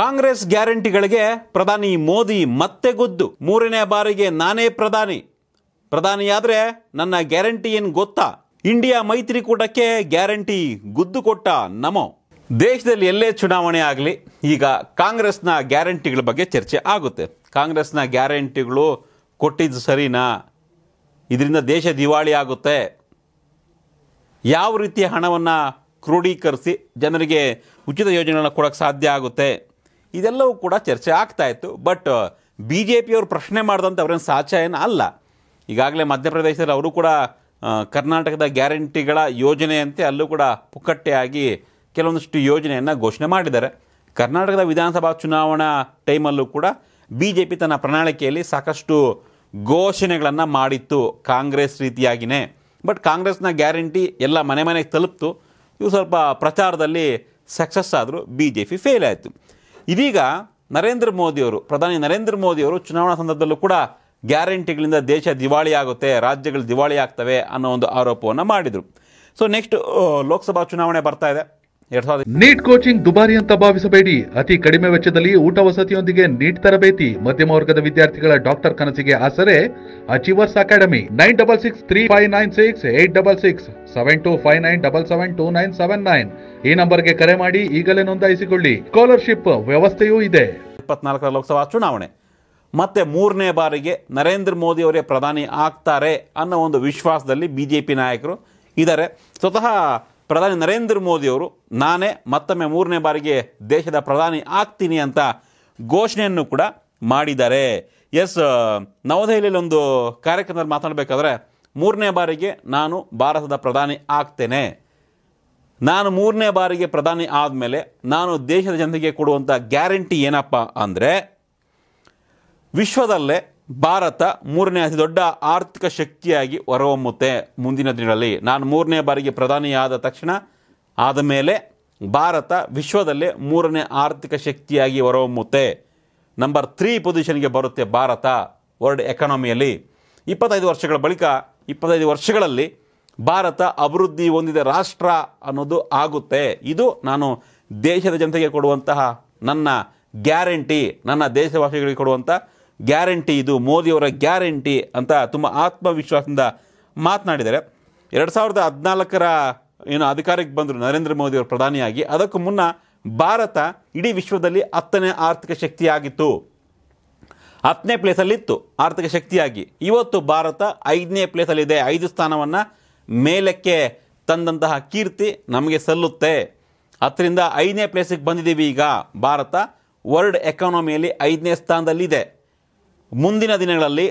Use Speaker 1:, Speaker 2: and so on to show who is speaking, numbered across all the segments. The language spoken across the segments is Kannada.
Speaker 1: ಕಾಂಗ್ರೆಸ್ ಗ್ಯಾರಂಟಿಗಳಿಗೆ ಪ್ರಧಾನಿ ಮೋದಿ ಮತ್ತೆ ಗೊದ್ದು ಮೂರನೇ ಬಾರಿಗೆ ನಾನೇ ಪ್ರಧಾನಿ ಪ್ರಧಾನಿಯಾದರೆ ನನ್ನ ಗ್ಯಾರಂಟಿ ಏನು ಗೊತ್ತಾ ಇಂಡಿಯಾ ಮೈತ್ರಿಕೂಟಕ್ಕೆ ಗ್ಯಾರಂಟಿ ಗುದ್ದು ಕೊಟ್ಟ ನಮೋ ದೇಶದಲ್ಲಿ ಎಲ್ಲೇ ಚುನಾವಣೆ ಆಗಲಿ ಈಗ ಕಾಂಗ್ರೆಸ್ನ ಗ್ಯಾರಂಟಿಗಳ ಬಗ್ಗೆ ಚರ್ಚೆ ಆಗುತ್ತೆ ಕಾಂಗ್ರೆಸ್ನ ಗ್ಯಾರಂಟಿಗಳು ಕೊಟ್ಟಿದ್ದು ಸರಿನಾ ಇದರಿಂದ ದೇಶ ದಿವಾಳಿ ಆಗುತ್ತೆ ಯಾವ ರೀತಿಯ ಹಣವನ್ನು ಕ್ರೋಢೀಕರಿಸಿ ಜನರಿಗೆ ಉಚಿತ ಯೋಜನೆಗಳನ್ನ ಕೊಡೋಕ್ಕೆ ಸಾಧ್ಯ ಆಗುತ್ತೆ ಇದೆಲ್ಲವೂ ಕೂಡ ಚರ್ಚೆ ಆಗ್ತಾ ಇತ್ತು ಬಟ್ ಬಿ ಜೆ ಪಿಯವರು ಪ್ರಶ್ನೆ ಮಾಡಿದಂಥ ಅವರೇನು ಸಾಧ್ಯ ಅಲ್ಲ ಈಗಾಗಲೇ ಮಧ್ಯಪ್ರದೇಶದಲ್ಲಿ ಅವರು ಕೂಡ ಕರ್ನಾಟಕದ ಗ್ಯಾರಂಟಿಗಳ ಯೋಜನೆಯಂತೆ ಅಲ್ಲೂ ಕೂಡ ಪುಕ್ಕಟ್ಟೆಯಾಗಿ ಕೆಲವೊಂದಷ್ಟು ಯೋಜನೆಯನ್ನು ಘೋಷಣೆ ಮಾಡಿದ್ದಾರೆ ಕರ್ನಾಟಕದ ವಿಧಾನಸಭಾ ಚುನಾವಣಾ ಟೈಮಲ್ಲೂ ಕೂಡ ಬಿ ಜೆ ಪಿ ತನ್ನ ಪ್ರಣಾಳಿಕೆಯಲ್ಲಿ ಸಾಕಷ್ಟು ಘೋಷಣೆಗಳನ್ನು ಮಾಡಿತ್ತು ಕಾಂಗ್ರೆಸ್ ರೀತಿಯಾಗಿಯೇ ಬಟ್ ಕಾಂಗ್ರೆಸ್ನ ಗ್ಯಾರಂಟಿ ಎಲ್ಲ ಮನೆ ಮನೆಗೆ ತಲುಪ್ತು ಇವು ಸ್ವಲ್ಪ ಪ್ರಚಾರದಲ್ಲಿ ಸಕ್ಸಸ್ ಆದರೂ ಬಿ ಜೆ ಪಿ ಫೇಲ್ ಆಯಿತು ಇದೀಗ ನರೇಂದ್ರ ಮೋದಿಯವರು ಪ್ರಧಾನಿ ನರೇಂದ್ರ ಮೋದಿಯವರು ಚುನಾವಣಾ ಸಂದರ್ಭದಲ್ಲೂ ಕೂಡ ಗ್ಯಾರಂಟಿಗಳಿಂದ ದೇಶ ದಿವಾಳಿ ಆಗುತ್ತೆ ರಾಜ್ಯಗಳು ದಿವಾಳಿ ಆಗ್ತವೆ ಅನ್ನೋ ಒಂದು ಆರೋಪವನ್ನು ಮಾಡಿದರು ಸೊ ನೆಕ್ಸ್ಟ್ ಲೋಕಸಭಾ ಚುನಾವಣೆ ಬರ್ತಾ ಇದೆ ಎರಡ್ ಸಾವಿರದ ನೀಟ್ ಕೋಚಿಂಗ್ ದುಬಾರಿ ಅಂತ ಭಾವಿಸಬೇಡಿ ಅತಿ ಕಡಿಮೆ ವೆಚ್ಚದಲ್ಲಿ ಊಟ ವಸತಿಯೊಂದಿಗೆ ನೀಟ್ ತರಬೇತಿ ಮಧ್ಯಮ ವರ್ಗದ ವಿದ್ಯಾರ್ಥಿಗಳ ಡಾಕ್ಟರ್ ಕನಸಿಗೆ ಆಸರೆ Achievers Academy nine double six three five nine six eight double six seven two five nine double seven two nine seven nine ಈ ನಂಬರ್ಗೆ ಕರೆ ಮಾಡಿ ಈಗಲೇ ನೋಂದಾಯಿಸಿಕೊಳ್ಳಿ ಸ್ಕಾಲರ್ಶಿಪ್ ವ್ಯವಸ್ಥೆಯೂ ಇದೆ ಇಪ್ಪತ್ನಾಲ್ಕರ ಲೋಕಸಭಾ ಚುನಾವಣೆ ಮತ್ತೆ ಮೂರನೇ ಬಾರಿಗೆ ನರೇಂದ್ರ ಮೋದಿ ಅವರೇ ಪ್ರಧಾನಿ ಆಗ್ತಾರೆ ಅನ್ನೋ ಒಂದು ವಿಶ್ವಾಸದಲ್ಲಿ ಬಿಜೆಪಿ ನಾಯಕರು ಇದ್ದಾರೆ ಸ್ವತಃ ಪ್ರಧಾನಿ ನರೇಂದ್ರ ಮೋದಿಯವರು ನಾನೇ ಮತ್ತೊಮ್ಮೆ ಮೂರನೇ ಬಾರಿಗೆ ದೇಶದ ಪ್ರಧಾನಿ ಆಗ್ತೀನಿ ಅಂತ ಘೋಷಣೆಯನ್ನು ಕೂಡ ಮಾಡಿದ್ದಾರೆ ಎಸ್ ನವದೆಹಲಿಯಲ್ಲಿ ಒಂದು ಕಾರ್ಯಕ್ರಮದಲ್ಲಿ ಮಾತನಾಡಬೇಕಾದ್ರೆ ಮೂರನೇ ಬಾರಿಗೆ ನಾನು ಭಾರತದ ಪ್ರಧಾನಿ ಆಗ್ತೇನೆ ನಾನು ಮೂರನೇ ಬಾರಿಗೆ ಪ್ರಧಾನಿ ಆದಮೇಲೆ ನಾನು ದೇಶದ ಜನತೆಗೆ ಕೊಡುವಂಥ ಗ್ಯಾರಂಟಿ ಏನಪ್ಪ ಅಂದರೆ ವಿಶ್ವದಲ್ಲೇ ಭಾರತ ಮೂರನೇ ಅತಿ ದೊಡ್ಡ ಆರ್ಥಿಕ ಶಕ್ತಿಯಾಗಿ ಹೊರಹೊಮ್ಮುತ್ತೆ ಮುಂದಿನ ದಿನಗಳಲ್ಲಿ ನಾನು ಮೂರನೇ ಬಾರಿಗೆ ಪ್ರಧಾನಿಯಾದ ತಕ್ಷಣ ಆದ ಮೇಲೆ ಭಾರತ ವಿಶ್ವದಲ್ಲೇ ಮೂರನೇ ಆರ್ಥಿಕ ಶಕ್ತಿಯಾಗಿ ಹೊರಹೊಮ್ಮುತ್ತೆ ನಂಬರ್ ತ್ರೀ ಪೊಸಿಷನ್ಗೆ ಬರುತ್ತೆ ಭಾರತ ವರ್ಲ್ಡ್ ಎಕಾನಮಿಯಲ್ಲಿ ಇಪ್ಪತ್ತೈದು ವರ್ಷಗಳ ಬಳಿಕ ಇಪ್ಪತ್ತೈದು ವರ್ಷಗಳಲ್ಲಿ ಭಾರತ ಅಭಿವೃದ್ಧಿ ಹೊಂದಿದ ರಾಷ್ಟ್ರ ಅನ್ನೋದು ಆಗುತ್ತೆ ಇದು ನಾನು ದೇಶದ ಜನತೆಗೆ ಕೊಡುವಂತಹ ನನ್ನ ಗ್ಯಾರಂಟಿ ನನ್ನ ದೇಶವಾಸಿಗಳಿಗೆ ಕೊಡುವಂಥ ಗ್ಯಾರಂಟಿ ಇದು ಮೋದಿಯವರ ಗ್ಯಾರಂಟಿ ಅಂತ ತುಂಬ ಆತ್ಮವಿಶ್ವಾಸದಿಂದ ಮಾತನಾಡಿದ್ದಾರೆ ಎರಡು ಸಾವಿರದ ಹದಿನಾಲ್ಕರ ಏನು ಅಧಿಕಾರಕ್ಕೆ ಬಂದರು ನರೇಂದ್ರ ಮೋದಿಯವರು ಪ್ರಧಾನಿಯಾಗಿ ಅದಕ್ಕೂ ಮುನ್ನ ಭಾರತ ಇಡೀ ವಿಶ್ವದಲ್ಲಿ ಹತ್ತನೇ ಆರ್ಥಿಕ ಶಕ್ತಿಯಾಗಿತ್ತು ಹತ್ತನೇ ಪ್ಲೇಸಲ್ಲಿತ್ತು ಆರ್ಥಿಕ ಶಕ್ತಿಯಾಗಿ ಇವತ್ತು ಭಾರತ ಐದನೇ ಪ್ಲೇಸಲ್ಲಿದೆ ಐದು ಸ್ಥಾನವನ್ನು ಮೇಲಕ್ಕೆ ತಂದಂತಹ ಕೀರ್ತಿ ನಮಗೆ ಸಲ್ಲುತ್ತೆ ಹತ್ತರಿಂದ ಐದನೇ ಪ್ಲೇಸಿಗೆ ಬಂದಿದ್ದೀವಿ ಈಗ ಭಾರತ ವರ್ಲ್ಡ್ ಎಕಾನಮಿಯಲ್ಲಿ ಐದನೇ ಸ್ಥಾನದಲ್ಲಿದೆ ಮುಂದಿನ ದಿನಗಳಲ್ಲಿ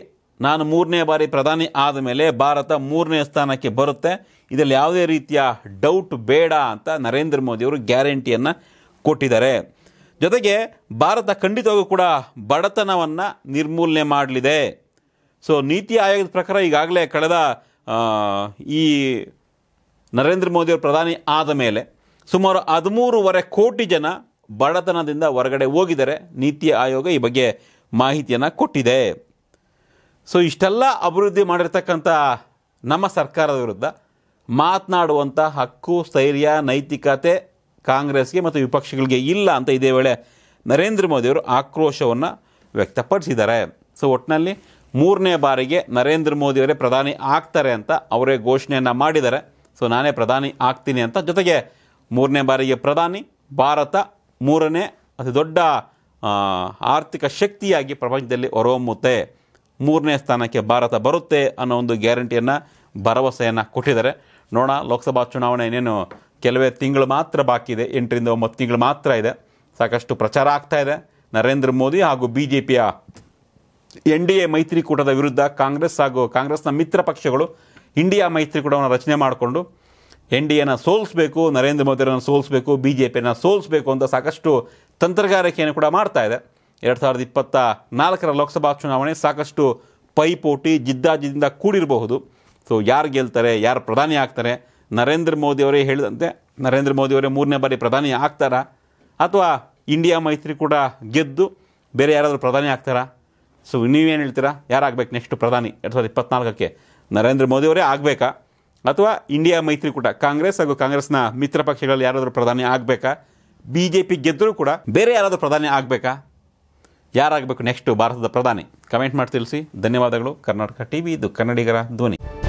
Speaker 1: ನಾನು ಮೂರನೇ ಬಾರಿ ಪ್ರಧಾನಿ ಆದ ಮೇಲೆ ಭಾರತ ಮೂರನೇ ಸ್ಥಾನಕ್ಕೆ ಬರುತ್ತೆ ಇದರಲ್ಲಿ ಯಾವುದೇ ರೀತಿಯ ಡೌಟ್ ಬೇಡ ಅಂತ ನರೇಂದ್ರ ಮೋದಿಯವರು ಗ್ಯಾರಂಟಿಯನ್ನು ಕೊಟ್ಟಿದ್ದಾರೆ ಜೊತೆಗೆ ಭಾರತ ಖಂಡಿತವಾಗೂ ಕೂಡ ಬಡತನವನ್ನು ನಿರ್ಮೂಲನೆ ಮಾಡಲಿದೆ ಸೊ ನೀತಿ ಆಯೋಗದ ಪ್ರಕಾರ ಈಗಾಗಲೇ ಕಳೆದ ಈ ನರೇಂದ್ರ ಮೋದಿಯವರು ಪ್ರಧಾನಿ ಆದ ಮೇಲೆ ಸುಮಾರು ಹದಿಮೂರುವರೆ ಕೋಟಿ ಜನ ಬಡತನದಿಂದ ಹೊರಗಡೆ ಹೋಗಿದ್ದಾರೆ ನೀತಿ ಆಯೋಗ ಈ ಬಗ್ಗೆ ಮಾಹಿತಿಯನ್ನು ಕೊಟ್ಟಿದೆ ಸೊ ಇಷ್ಟೆಲ್ಲ ಅಭಿವೃದ್ಧಿ ಮಾಡಿರ್ತಕ್ಕಂಥ ನಮ್ಮ ಸರ್ಕಾರದ ವಿರುದ್ಧ ಮಾತನಾಡುವಂಥ ಹಕ್ಕು ಸ್ಥೈರ್ಯ ನೈತಿಕತೆ ಕಾಂಗ್ರೆಸ್ಗೆ ಮತ್ತು ವಿಪಕ್ಷಗಳಿಗೆ ಇಲ್ಲ ಅಂತ ಇದೇ ವೇಳೆ ನರೇಂದ್ರ ಮೋದಿಯವರು ಆಕ್ರೋಶವನ್ನು ವ್ಯಕ್ತಪಡಿಸಿದ್ದಾರೆ ಸೊ ಒಟ್ಟಿನಲ್ಲಿ ಮೂರನೇ ಬಾರಿಗೆ ನರೇಂದ್ರ ಮೋದಿಯವರೇ ಪ್ರಧಾನಿ ಆಗ್ತಾರೆ ಅಂತ ಅವರೇ ಘೋಷಣೆಯನ್ನು ಮಾಡಿದ್ದಾರೆ ಸೊ ನಾನೇ ಪ್ರಧಾನಿ ಆಗ್ತೀನಿ ಅಂತ ಜೊತೆಗೆ ಮೂರನೇ ಬಾರಿಗೆ ಪ್ರಧಾನಿ ಭಾರತ ಮೂರನೇ ಅತಿ ದೊಡ್ಡ ಆರ್ಥಿಕ ಶಕ್ತಿಯಾಗಿ ಪ್ರಪಂಚದಲ್ಲಿ ಹೊರಹೊಮ್ಮುತ್ತೆ ಮೂರನೇ ಸ್ಥಾನಕ್ಕೆ ಭಾರತ ಬರುತ್ತೆ ಅನ್ನೋ ಒಂದು ಗ್ಯಾರಂಟಿಯನ್ನು ಭರವಸೆಯನ್ನು ಕೊಟ್ಟಿದ್ದಾರೆ ನೋಡೋಣ ಲೋಕಸಭಾ ಚುನಾವಣೆ ಏನೇನು ಕೆಲವೇ ತಿಂಗಳು ಮಾತ್ರ ಬಾಕಿ ಇದೆ ಎಂಟರಿಂದ ಒಂಬತ್ತು ತಿಂಗಳು ಮಾತ್ರ ಇದೆ ಸಾಕಷ್ಟು ಪ್ರಚಾರ ಆಗ್ತಾ ಇದೆ ನರೇಂದ್ರ ಮೋದಿ ಹಾಗೂ ಬಿ ಜೆ ಪಿಯ ಎನ್ ಡಿ ಎ ಮೈತ್ರಿಕೂಟದ ವಿರುದ್ಧ ಕಾಂಗ್ರೆಸ್ ಹಾಗೂ ಕಾಂಗ್ರೆಸ್ನ ಮಿತ್ರ ಪಕ್ಷಗಳು ಇಂಡಿಯಾ ಮೈತ್ರಿಕೂಟವನ್ನು ರಚನೆ ಮಾಡಿಕೊಂಡು ಎನ್ ಡಿ ಎನ ಸೋಲಿಸಬೇಕು ನರೇಂದ್ರ ಮೋದಿಯವರನ್ನು ಸೋಲಿಸಬೇಕು ಬಿ ಜೆ ಪಿಯನ್ನು ಸೋಲಿಸ್ಬೇಕು ಅಂತ ಸಾಕಷ್ಟು ತಂತ್ರಗಾರಿಕೆಯನ್ನು ಕೂಡ ಮಾಡ್ತಾ ಇದೆ ಎರಡು ಸಾವಿರದ ಇಪ್ಪತ್ತ ನಾಲ್ಕರ ಲೋಕಸಭಾ ಚುನಾವಣೆ ಸಾಕಷ್ಟು ಪೈಪೋಟಿ ಜಿದ್ದಾಜಿದ್ದಿಂದ ಕೂಡಿರಬಹುದು ಸೊ ಯಾರು ಗೆಲ್ತಾರೆ ಯಾರು ಪ್ರಧಾನಿ ಆಗ್ತಾರೆ ನರೇಂದ್ರ ಮೋದಿ ಅವರೇ ಹೇಳಿದಂತೆ ನರೇಂದ್ರ ಮೋದಿ ಅವರೇ ಮೂರನೇ ಬಾರಿ ಪ್ರಧಾನಿ ಆಗ್ತಾರಾ ಅಥವಾ ಇಂಡಿಯಾ ಮೈತ್ರಿ ಕೂಡ ಗೆದ್ದು ಬೇರೆ ಯಾರಾದರೂ ಪ್ರಧಾನಿ ಆಗ್ತಾರಾ ಸೊ ನೀವೇನು ಹೇಳ್ತೀರಾ ಯಾರಾಗಬೇಕು ನೆಕ್ಸ್ಟ್ ಪ್ರಧಾನಿ ಎರಡು ಸಾವಿರದ ಇಪ್ಪತ್ನಾಲ್ಕಕ್ಕೆ ನರೇಂದ್ರ ಮೋದಿಯವರೇ ಆಗಬೇಕಾ ಅಥವಾ ಇಂಡಿಯಾ ಮೈತ್ರಿಕೂಟ ಕಾಂಗ್ರೆಸ್ ಹಾಗೂ ಕಾಂಗ್ರೆಸ್ನ ಮಿತ್ರ ಪಕ್ಷಗಳಲ್ಲಿ ಯಾರಾದರೂ ಪ್ರಧಾನಿ ಆಗಬೇಕಾ ಬಿ ಜೆ ಪಿ ಗೆದ್ದರೂ ಕೂಡ ಬೇರೆ ಯಾರಾದರೂ ಪ್ರಧಾನಿ ಆಗಬೇಕಾ ಯಾರಾಗಬೇಕು ನೆಕ್ಸ್ಟು ಭಾರತದ ಪ್ರಧಾನಿ ಕಮೆಂಟ್ ಮಾಡಿ ತಿಳಿಸಿ ಧನ್ಯವಾದಗಳು ಕರ್ನಾಟಕ ಟಿ ವಿ ಇದು ಕನ್ನಡಿಗರ ಧ್ವನಿ